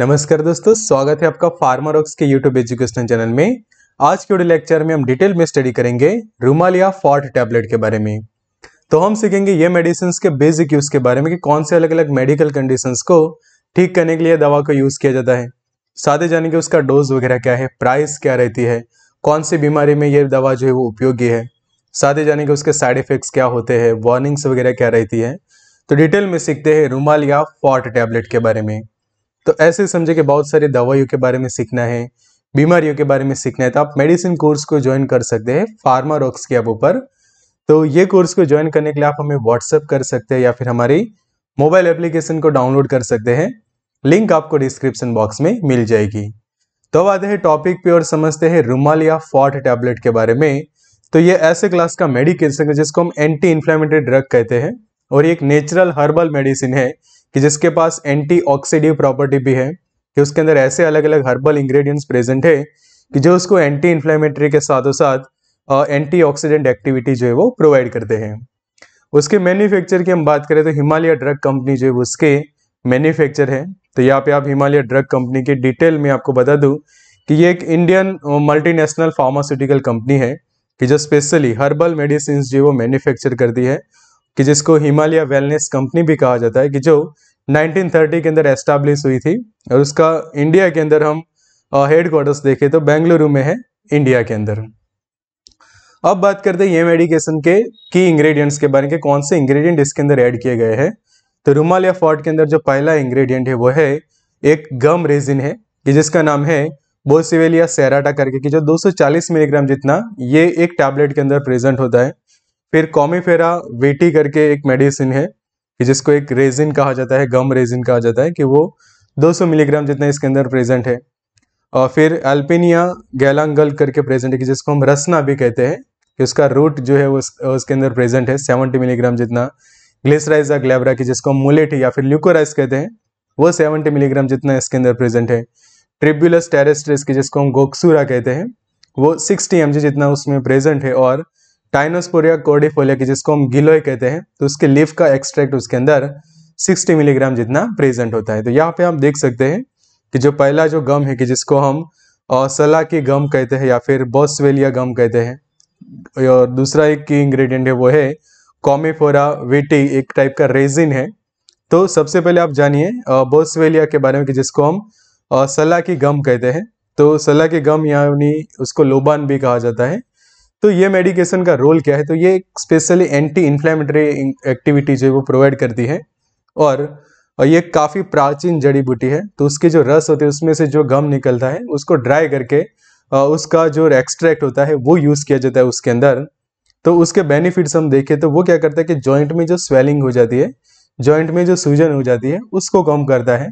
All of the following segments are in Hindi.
नमस्कार दोस्तों स्वागत है आपका ऑक्स के यूट्यूब एजुकेशन चैनल में आज के वीडियो लेक्चर में हम डिटेल में स्टडी करेंगे रूमालिया फॉर्ट टैबलेट के बारे में तो हम सीखेंगे ये मेडिसिन के बेसिक यूज के बारे में कि कौन से अलग अलग मेडिकल कंडीशन को ठीक करने के लिए दवा का यूज किया जाता है साथ ही जानेंगे उसका डोज वगैरह क्या है प्राइस क्या रहती है कौन सी बीमारी में ये दवा जो है वो उपयोगी है साथ ही जानेंगे उसके साइड इफेक्ट्स क्या होते हैं वार्निंग्स वगैरह क्या रहती है तो डिटेल में सीखते हैं रूमाल या फॉर्ट टैबलेट के बारे में तो ऐसे समझे कि बहुत सारी दवाइयों के बारे में सीखना है बीमारियों के बारे में सीखना है तो आप मेडिसिन कोर्स को ज्वाइन कर सकते हैं फार्मा रॉक्स के ऐप ऊपर तो ये कोर्स को ज्वाइन करने के लिए आप हमें व्हाट्सअप कर सकते हैं या फिर हमारी मोबाइल एप्लीकेशन को डाउनलोड कर सकते हैं लिंक आपको डिस्क्रिप्शन बॉक्स में मिल जाएगी तो अब आते हैं टॉपिक पे और समझते हैं रुमाल या फॉट टैबलेट के बारे में तो ये ऐसे क्लास का मेडिकेशन है जिसको हम एंटी इन्फ्लामेटरी ड्रग कहते हैं और ये एक नेचुरल हर्बल मेडिसिन है कि जिसके पास एंटीऑक्सीडिव प्रॉपर्टी भी है कि उसके अंदर ऐसे अलग अलग हर्बल इंग्रेडिएंट्स प्रेजेंट है कि जो उसको एंटी इन्फ्लेमेटरी के साथों साथ एंटीऑक्सीडेंट एक्टिविटी जो है वो प्रोवाइड करते हैं उसके मैन्युफैक्चर की हम बात करें तो हिमालय ड्रग कंपनी जो है उसके मैन्युफैक्चर है तो यहाँ पे आप हिमालय ड्रग कंपनी के डिटेल में आपको बता दूँ कि ये एक इंडियन मल्टीनेशनल फार्मास्यूटिकल कंपनी है कि जो स्पेशली हर्बल मेडिसिन जो वो मैन्युफैक्चर करती है कि जिसको हिमालय वेलनेस कंपनी भी कहा जाता है कि जो 1930 के अंदर एस्टाब्लिश हुई थी और उसका इंडिया के अंदर हम हेड क्वार्टर्स देखें तो बेंगलुरु में है इंडिया के अंदर अब बात करते हैं ये मेडिकेशन के की इंग्रेडिएंट्स के बारे में कौन से इंग्रेडिएंट इसके अंदर ऐड किए गए हैं तो रुमालिया या के अंदर जो पहला इंग्रेडिएंट है वो है एक गम रेजिन है कि जिसका नाम है बोसिवेलिया सेराटा करके कि जो 240 मिलीग्राम जितना ये एक टैबलेट के अंदर प्रेजेंट होता है फिर कॉमीफेरा वेटी करके एक मेडिसिन है कि जिसको एक रेजिन कहा जाता है गम रेजिन कहा जाता है कि वो 200 मिलीग्राम जितना इसके अंदर प्रेजेंट है और फिर एल्पिनिया गैलांगल करके प्रेजेंट है कि जिसको हम रसना भी कहते हैं कि उसका रूट जो है उस, उसके अंदर प्रेजेंट है 70 मिलीग्राम जितना ग्लेसराइजा ग्लेबरा की जिसको हम मुलेट या फिर ल्यूकोराइस कहते हैं वो सेवनटी मिलीग्राम जितना इसके अंदर प्रेजेंट है ट्रिब्यूलस टेरेस्ट्रेस की जिसको हम गोक्सूरा कहते हैं वो सिक्सटी एम जितना उसमें प्रेजेंट है और टाइनोस्पोरिया कोर्डिफोलिया की जिसको हम गिलोय कहते हैं तो उसके लीफ का एक्सट्रैक्ट उसके अंदर 60 मिलीग्राम जितना प्रेजेंट होता है तो यहाँ पे आप देख सकते हैं कि जो पहला जो गम है कि जिसको हम सला की गम कहते हैं या फिर बॉसवेलिया गम कहते हैं और दूसरा एक की इंग्रेडिएंट है वो है कॉमिफोरा वेटी एक टाइप का रेजिन है तो सबसे पहले आप जानिए बोसवेलिया के बारे में कि जिसको हम सला की गम कहते हैं तो सला की गम यानी उसको लोबान भी कहा जाता है तो ये मेडिकेशन का रोल क्या है तो ये स्पेशली एंटी इन्फ्लेमेटरी एक्टिविटी जो है वो प्रोवाइड करती है और और ये काफ़ी प्राचीन जड़ी बूटी है तो उसके जो रस होते हैं उसमें से जो गम निकलता है उसको ड्राई करके उसका जो एक्सट्रैक्ट होता है वो यूज़ किया जाता है उसके अंदर तो उसके बेनिफिट्स हम देखें तो वो क्या करता है कि जॉइंट में जो स्वेलिंग हो जाती है जॉइंट में जो सूजन हो जाती है उसको कम करता है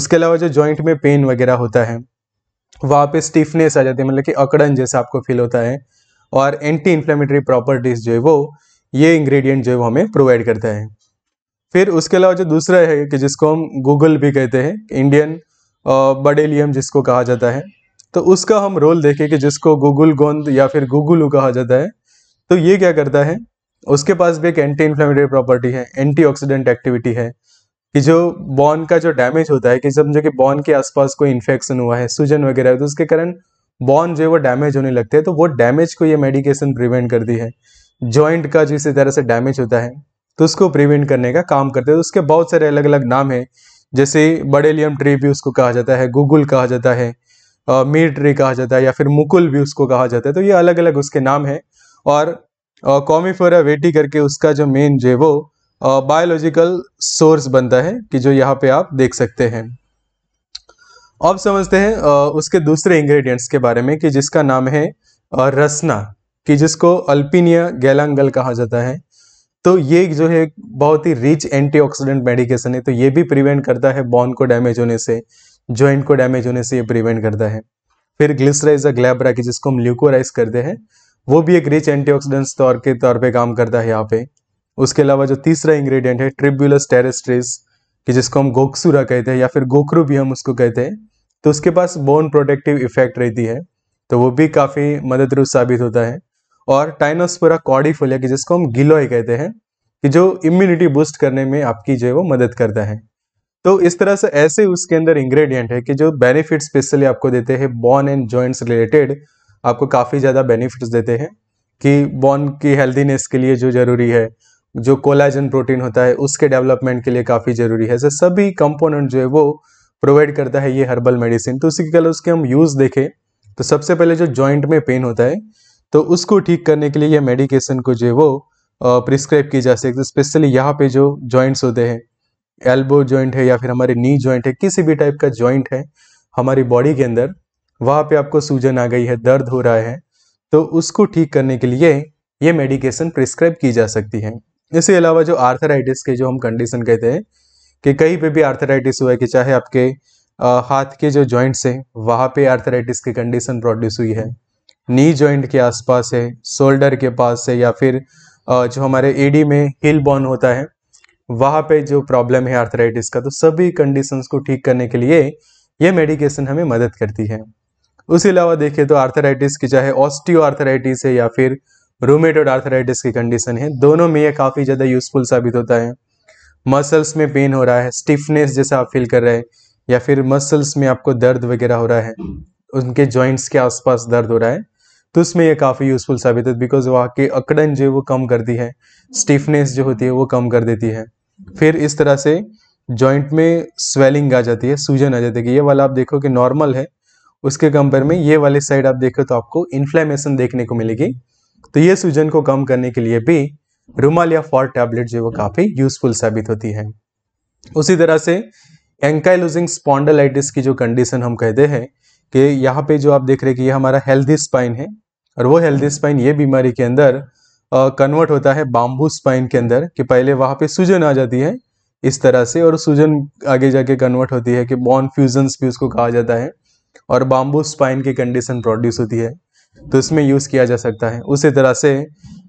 उसके अलावा जो जॉइंट में पेन वगैरह होता है वहाँ पे स्टिफनेस आ जाती है मतलब कि अकड़न जैसा आपको फील होता है और एंटी इन्फ्लेमेटरी प्रॉपर्टीज़ जो है वो ये इंग्रेडिएंट जो है वो हमें प्रोवाइड करता है फिर उसके अलावा जो दूसरा है कि जिसको हम गूगल भी कहते हैं इंडियन बडेलियम जिसको कहा जाता है तो उसका हम रोल देखें कि जिसको गूगल गोंद या फिर गूगलू कहा जाता है तो ये क्या करता है उसके पास भी एक एंटी इन्फ्लेमेटरी प्रॉपर्टी है एंटी एक्टिविटी है कि जो बॉन का जो डैमेज होता है कि समझो कि बॉन के आसपास कोई इन्फेक्शन हुआ है सूजन वगैरह तो उसके कारण बॉन जो है वो डैमेज होने लगते हैं तो वो डैमेज को ये मेडिकेशन प्रिवेंट करती है जॉइंट का जिस तरह से डैमेज होता है तो उसको प्रिवेंट करने का काम करते हैं तो उसके बहुत सारे अलग अलग नाम है जैसे बडेलियम ट्री भी उसको कहा जाता है गूगल कहा जाता है मीर ट्री कहा जाता है या फिर मुकुल भी उसको कहा जाता है तो ये अलग अलग उसके नाम है और कॉमीफोरा वेटी करके उसका जो मेन जो है वो बायोलॉजिकल सोर्स बनता है कि जो यहाँ पे आप देख सकते हैं अब समझते हैं उसके दूसरे इंग्रेडिएंट्स के बारे में कि जिसका नाम है रसना कि जिसको अल्पिनिया गैलांगल कहा जाता है तो ये जो है बहुत ही रिच एंटीऑक्सीडेंट मेडिकेशन है तो ये भी प्रिवेंट करता है बॉन को डैमेज होने से जॉइंट को डैमेज होने से ये प्रिवेंट करता है फिर ग्लिसराइज ग्लैबरा की जिसको हम ल्यूकोराइज करते हैं वो भी एक रिच एंटीऑक्सीडेंट्स तौर के तौर पे काम करता है यहाँ पे उसके अलावा जो तीसरा इंग्रेडिएंट है ट्रिब्यूलस टेरेस्ट्रीज कि जिसको हम गोक्सुरा कहते हैं या फिर गोखरू भी हम उसको कहते हैं तो उसके पास बोन प्रोटेक्टिव इफेक्ट रहती है तो वो भी काफ़ी मदद रूप साबित होता है और टाइनोस्पोरा कॉडीफोलिया की जिसको हम गिलोय कहते हैं कि जो इम्यूनिटी बूस्ट करने में आपकी जो है वो मदद करता है तो इस तरह से ऐसे उसके अंदर इंग्रेडिएंट है कि जो बेनिफिट स्पेशली आपको देते हैं बॉन एंड जॉइंट्स रिलेटेड आपको काफ़ी ज़्यादा बेनिफिट्स देते हैं कि बॉन की हेल्दीनेस के लिए जो ज़रूरी है जो कोलाजन प्रोटीन होता है उसके डेवलपमेंट के लिए काफ़ी ज़रूरी है सभी कंपोनेंट जो है वो प्रोवाइड करता है ये हर्बल मेडिसिन तो उसी के कल उसके हम यूज़ देखें तो सबसे पहले जो जॉइंट में पेन होता है तो उसको ठीक करने के लिए यह मेडिकेशन को जो है वो प्रिस्क्राइब की जा सकती है स्पेशली यहाँ पे जो जॉइंट्स होते हैं एल्बो जॉइंट है या फिर हमारे नी जॉइंट है किसी भी टाइप का जॉइंट है हमारी बॉडी के अंदर वहाँ पे आपको सूजन आ गई है दर्द हो रहा है तो उसको ठीक करने के लिए ये मेडिकेशन प्रिस्क्राइब की जा सकती है इसके अलावा जो आर्थराइटिस के जो हम कंडीशन कहते हैं कि कहीं पे भी आर्थराइटिस हुआ है कि चाहे आपके आ, हाथ के जो जॉइंट्स हैं वहाँ पे आर्थराइटिस की कंडीशन प्रोड्यूस हुई है नी जॉइंट के आसपास है शोल्डर के पास है या फिर आ, जो हमारे एडी में हिल बॉन होता है वहाँ पे जो प्रॉब्लम है आर्थराइटिस का तो सभी कंडीशंस को ठीक करने के लिए ये मेडिकेशन हमें मदद करती है उसके अलावा देखें तो आर्थराइटिस की चाहे ऑस्टियो आर्थराइटिस है या फिर रोमेटोड आर्थराइटिस की कंडीशन है दोनों में ये काफ़ी ज़्यादा यूजफुल साबित होता है मसल्स में पेन हो रहा है स्टिफनेस जैसा आप फील कर रहे हैं या फिर मसल्स में आपको दर्द वगैरह हो रहा है उनके जॉइंट्स के आसपास दर्द हो रहा है तो उसमें ये काफ़ी यूज़फुल साबित है बिकॉज वहाँ के अकड़न जो है वो कम करती है स्टिफनेस जो होती है वो कम कर देती है फिर इस तरह से जॉइंट में स्वेलिंग आ जाती है सूजन आ जाती है ये वाला आप देखो कि नॉर्मल है उसके कंपेयर में ये वाली साइड आप देखो तो आपको इन्फ्लेमेशन देखने को मिलेगी तो ये सूजन को कम करने के लिए भी रुमाल या फॉर टैबलेट जो वो हाँ। काफ़ी यूजफुल साबित होती है उसी तरह से एंकाइलोजिंग स्पॉन्डलाइटिस की जो कंडीशन हम कहते हैं कि यहाँ पे जो आप देख रहे हैं कि यह हमारा हेल्दी स्पाइन है और वो हेल्दी हाँ। स्पाइन ये बीमारी के अंदर कन्वर्ट होता है बाम्बू स्पाइन के अंदर कि पहले वहाँ पे सूजन आ जाती है इस तरह से और सूजन आगे जाके कन्वर्ट होती है कि बॉन फ्यूजन्स भी उसको कहा जाता है और बाम्बू स्पाइन की कंडीशन प्रोड्यूस होती है तो इसमें यूज़ किया जा सकता है उसी तरह से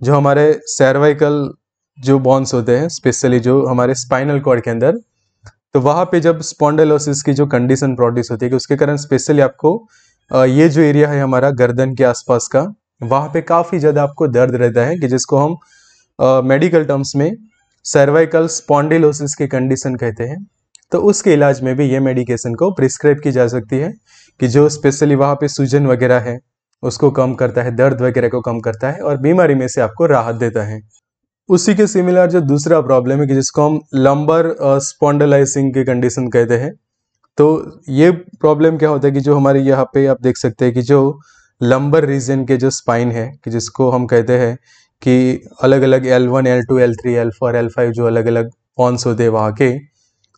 जो हमारे सर्वाइकल जो बॉन्स होते हैं स्पेशली जो हमारे स्पाइनल कॉर्ड के अंदर तो वहाँ पे जब स्पॉन्डलोसिस की जो कंडीशन प्रोड्यूस होती है कि उसके कारण स्पेशली आपको ये जो एरिया है हमारा गर्दन के आसपास का वहाँ पे काफ़ी ज़्यादा आपको दर्द रहता है कि जिसको हम मेडिकल टर्म्स में सर्वाइकल स्पॉन्डिलोसिस की कंडीशन कहते हैं तो उसके इलाज में भी ये मेडिकेशन को प्रिस्क्राइब की जा सकती है कि जो स्पेशली वहाँ पे सूजन वगैरह है उसको कम करता है दर्द वगैरह को कम करता है और बीमारी में से आपको राहत देता है उसी के सिमिलर जो दूसरा प्रॉब्लम है कि जिसको हम लंबर स्पॉन्डलाइसिंग की कंडीशन कहते हैं तो ये प्रॉब्लम क्या होता है कि जो हमारे यहाँ पे आप देख सकते हैं कि जो लंबर रीजन के जो स्पाइन है कि जिसको हम कहते हैं कि अलग अलग L one L two L three L four L five जो अलग अलग पॉन्स होते हैं वहाँ के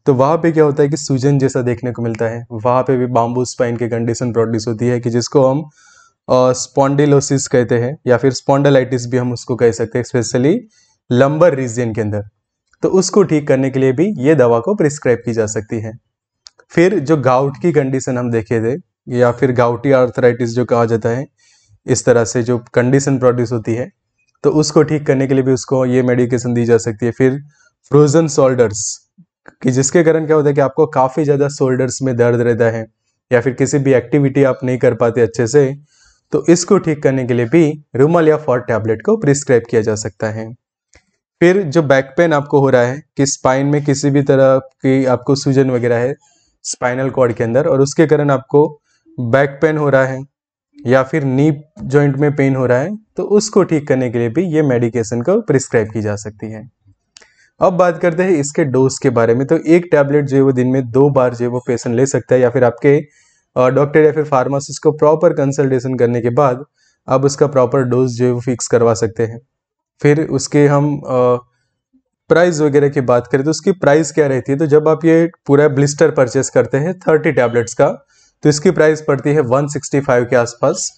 तो वहाँ पे क्या होता है कि सूजन जैसा देखने को मिलता है वहाँ पे भी बाम्बू स्पाइन की कंडीशन प्रोड्यूस होती है कि जिसको हम स्पॉन्डिलोसिस कहते हैं या फिर स्पॉन्डलाइटिस भी हम उसको कह सकते हैं स्पेशली लंबर रीजन के अंदर तो उसको ठीक करने के लिए भी ये दवा को प्रिस्क्राइब की जा सकती है फिर जो गाउट की कंडीशन हम देखे थे या फिर गाउटी आर्थराइटिस जो कहा जाता है इस तरह से जो कंडीशन प्रोड्यूस होती है तो उसको ठीक करने के लिए भी उसको ये मेडिकेशन दी जा सकती है फिर फ्रोजन शोल्डर्स कि जिसके कारण क्या होता है कि आपको काफ़ी ज़्यादा शोल्डर्स में दर्द रहता है या फिर किसी भी एक्टिविटी आप नहीं कर पाते अच्छे से तो इसको ठीक करने के लिए भी रूमल या फॉर टैबलेट को प्रिस्क्राइब किया जा सकता है फिर जो बैक पेन आपको हो रहा है कि स्पाइन में किसी भी तरह की आपको सूजन वगैरह है स्पाइनल कॉर्ड के अंदर और उसके कारण आपको बैक पेन हो रहा है या फिर नी जॉइंट में पेन हो रहा है तो उसको ठीक करने के लिए भी ये मेडिकेशन को प्रिस्क्राइब की जा सकती है अब बात करते हैं इसके डोज के बारे में तो एक टैबलेट जो है वो दिन में दो बार जो है वो पेशेंट ले सकता है या फिर आपके डॉक्टर या फिर फार्मासिस्ट को प्रॉपर कंसल्टेशन करने के बाद आप उसका प्रॉपर डोज जो है वो फिक्स करवा सकते हैं फिर उसके हम प्राइस वगैरह की बात करें तो उसकी प्राइस क्या रहती है तो जब आप ये पूरा ब्लिस्टर परचेस करते हैं थर्टी टैबलेट्स का तो इसकी प्राइस पड़ती है फाइव के आसपास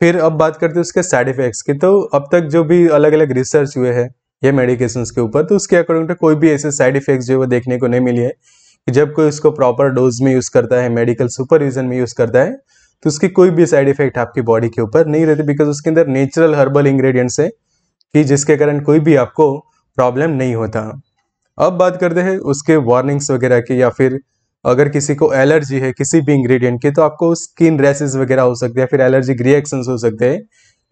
फिर अब बात करते हैं उसके साइड इफेक्ट्स की तो अब तक जो भी अलग अलग रिसर्च हुए हैं ये मेडिकेशंस के ऊपर तो उसके अकॉर्डिंग टू कोई भी ऐसे साइड इफेक्ट्स जो है वो देखने को नहीं मिली है कि जब कोई उसको प्रॉपर डोज में यूज़ करता है मेडिकल सुपरविजन में यूज़ करता है तो उसकी कोई भी साइड इफेक्ट आपकी बॉडी के ऊपर नहीं रहती बिकॉज उसके अंदर नेचुरल हर्बल इंग्रेडिएंट्स है कि जिसके कारण कोई भी आपको प्रॉब्लम नहीं होता अब बात करते हैं उसके वार्निंग्स वगैरह की या फिर अगर किसी को एलर्जी है किसी भी इंग्रेडिएंट की तो आपको स्किन रैसेस वगैरह हो सकते हैं फिर एलर्जिक रिएक्शंस हो सकते हैं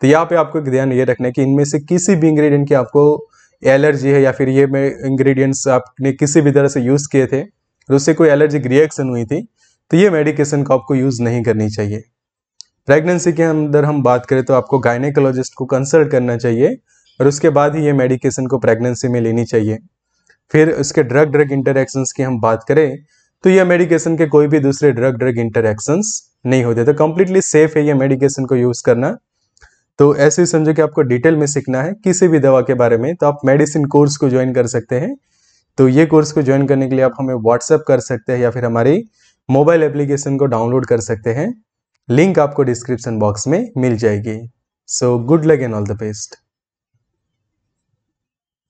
तो यहाँ पे आपको ध्यान ये रखना है कि इनमें से किसी भी इंग्रेडिएंट की आपको एलर्जी है या फिर ये इंग्रेडिएंट्स आपने किसी भी तरह से यूज़ किए थे तो उससे कोई एलर्जिक रिएक्शन हुई थी तो ये मेडिकेशन को आपको यूज़ नहीं करनी चाहिए प्रेगनेंसी के अंदर हम बात करें तो आपको गायनेकोलॉजिस्ट को कंसल्ट करना चाहिए और उसके बाद ही ये मेडिकेशन को प्रेगनेंसी में लेनी चाहिए फिर उसके ड्रग ड्रग इंटरेक्शंस की हम बात करें तो यह मेडिकेशन के कोई भी दूसरे ड्रग ड्रग इंटरेक्शंस नहीं होते तो कम्प्लीटली सेफ है यह मेडिकेशन को यूज़ करना तो ऐसे ही समझो कि आपको डिटेल में सीखना है किसी भी दवा के बारे में तो आप मेडिसिन कोर्स को ज्वाइन कर सकते हैं तो ये कोर्स को ज्वाइन करने के लिए आप हमें व्हाट्सएप कर सकते हैं या फिर हमारी मोबाइल एप्लीकेशन को डाउनलोड कर सकते हैं लिंक आपको डिस्क्रिप्शन बॉक्स में मिल जाएगी so good luck and all the best